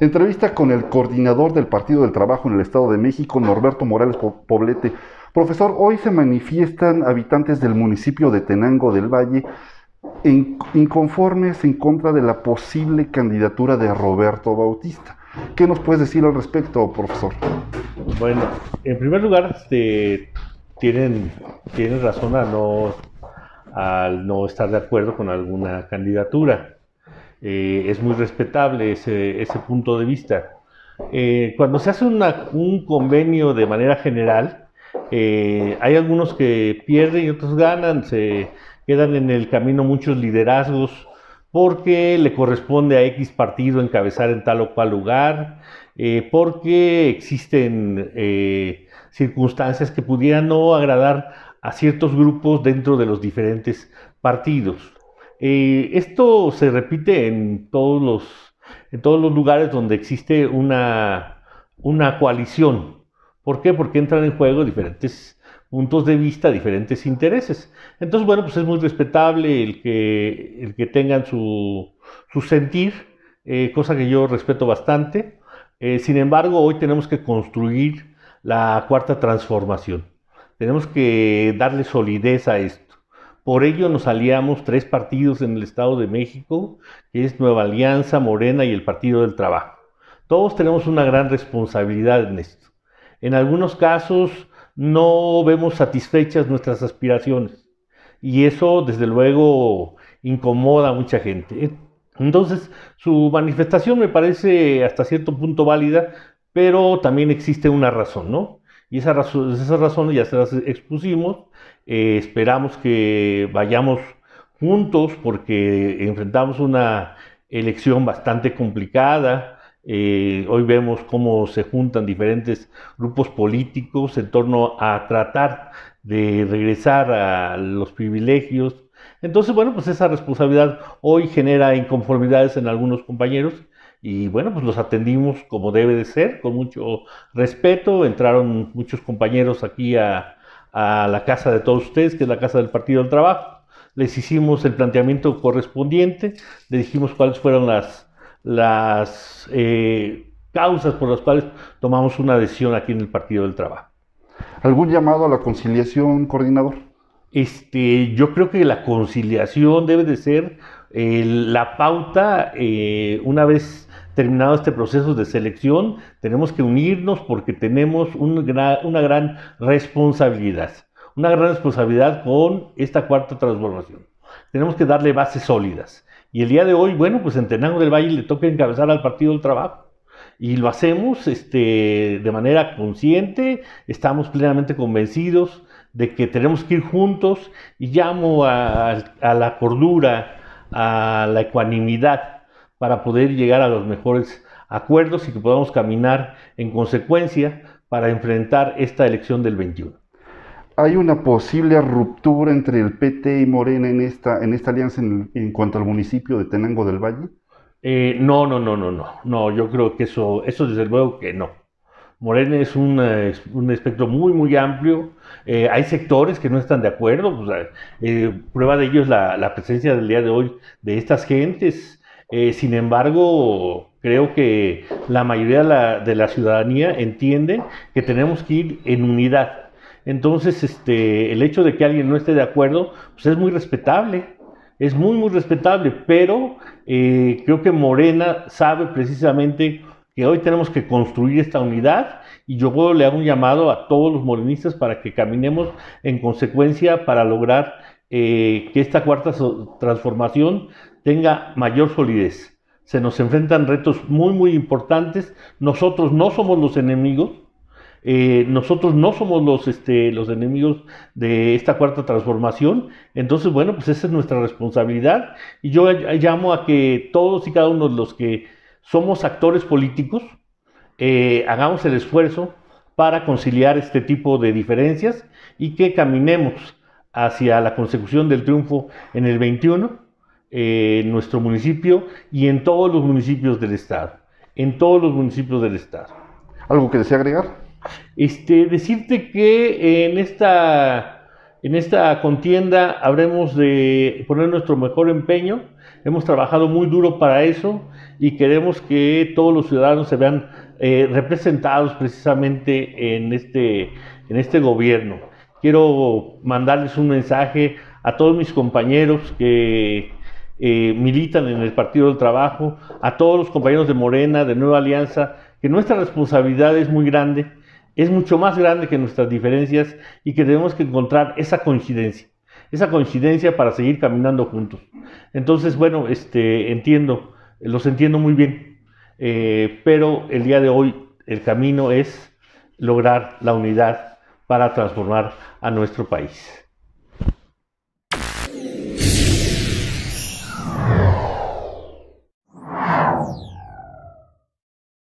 Entrevista con el coordinador del Partido del Trabajo en el Estado de México, Norberto Morales Poblete. Profesor, hoy se manifiestan habitantes del municipio de Tenango del Valle inconformes en contra de la posible candidatura de Roberto Bautista. ¿Qué nos puedes decir al respecto, profesor? Bueno, en primer lugar, este, tienen, tienen razón al no estar de acuerdo con alguna candidatura. Eh, es muy respetable ese, punto de vista. Eh, cuando se hace un convenio de manera general, eh, hay algunos que pierden y otros ganan, se quedan en el camino muchos liderazgos porque le corresponde a X partido encabezar en tal o cual lugar, porque existen circunstancias que pudieran no agradar a ciertos grupos dentro de los diferentes partidos. Eh, esto se repite en todos los, en todos los lugares donde existe una, una coalición. ¿Por qué? Porque entran en juego diferentes puntos de vista, diferentes intereses. Entonces, bueno, pues es muy respetable el que, el que tengan su, sentir, eh, cosa que yo respeto bastante. Eh, sin embargo, hoy tenemos que construir la cuarta transformación. Tenemos que darle solidez a esto. Por ello nos aliamos tres partidos en el Estado de México, que es Nueva Alianza, Morena y el Partido del Trabajo. Todos tenemos una gran responsabilidad en esto. En algunos casos no vemos satisfechas nuestras aspiraciones y eso desde luego incomoda a mucha gente. Entonces su manifestación me parece hasta cierto punto válida, pero también existe una razón, ¿no? Y esa razón, esas razones ya se las expusimos. Eh, esperamos que vayamos juntos porque enfrentamos una elección bastante complicada. Eh, hoy vemos cómo se juntan diferentes grupos políticos en torno a tratar de regresar a los privilegios. Entonces, bueno, pues esa responsabilidad hoy genera inconformidades en algunos compañeros y bueno, pues los atendimos como debe de ser, con mucho respeto. Entraron muchos compañeros aquí a, la casa de todos ustedes, que es la casa del Partido del Trabajo. Les hicimos el planteamiento correspondiente, les dijimos cuáles fueron las, las eh, causas por las cuales tomamos una decisión aquí en el Partido del Trabajo. ¿Algún llamado a la conciliación, coordinador? Este, yo creo que la conciliación debe de ser la pauta, eh, una vez terminado este proceso de selección, tenemos que unirnos porque tenemos una gran responsabilidad, una gran responsabilidad con esta cuarta transformación. Tenemos que darle bases sólidas. Y el día de hoy, bueno, pues en Tenango del Valle le toca encabezar al Partido del Trabajo y lo hacemos este, de manera consciente, estamos plenamente convencidos de que tenemos que ir juntos y llamo a, a la cordura, a la ecuanimidad para poder llegar a los mejores acuerdos y que podamos caminar en consecuencia para enfrentar esta elección del 21. Hay una posible ruptura entre el PT y Morena en esta, en esta alianza en, cuanto al municipio de Tenango del Valle. Eh, no, no, no, no, no, no. Yo creo que eso, eso desde luego que no. Morena es eh, un, espectro muy, muy amplio. Eh, hay sectores que no están de acuerdo. Pues, eh, prueba de ello es la, presencia del día de hoy de estas gentes. sin embargo, creo que la mayoría de la, de la, ciudadanía entiende que tenemos que ir en unidad. Entonces, este, el hecho de que alguien no esté de acuerdo, pues es muy respetable es muy, muy respetable, pero creo que Morena sabe precisamente que hoy tenemos que construir esta unidad y yo puedo le hago un llamado a todos los morenistas para que caminemos en consecuencia para lograr eh, que esta cuarta transformación tenga mayor solidez. Se nos enfrentan retos muy, muy importantes. Nosotros no somos los enemigos. Eh, nosotros no somos los, este, los enemigos de esta cuarta transformación. Entonces, bueno, pues esa es nuestra responsabilidad. Y yo llamo a que todos y cada uno de los que somos actores políticos, eh, hagamos el esfuerzo para conciliar este tipo de diferencias y que caminemos hacia la consecución del triunfo en el 21, eh, en nuestro municipio y en todos los municipios del Estado. En todos los municipios del Estado. ¿Algo que desea agregar? Este, decirte que en esta en esta contienda habremos de poner nuestro mejor empeño. Hemos trabajado muy duro para eso y queremos que todos los ciudadanos se vean eh, representados precisamente en este, en este gobierno. Quiero mandarles un mensaje a todos mis compañeros que eh, militan en el Partido del Trabajo, a todos los compañeros de Morena, de Nueva Alianza, que nuestra responsabilidad es muy grande es mucho más grande que nuestras diferencias y que tenemos que encontrar esa coincidencia, esa coincidencia para seguir caminando juntos. Entonces, bueno, este, entiendo, los entiendo muy bien, eh, pero el día de hoy el camino es lograr la unidad para transformar a nuestro país.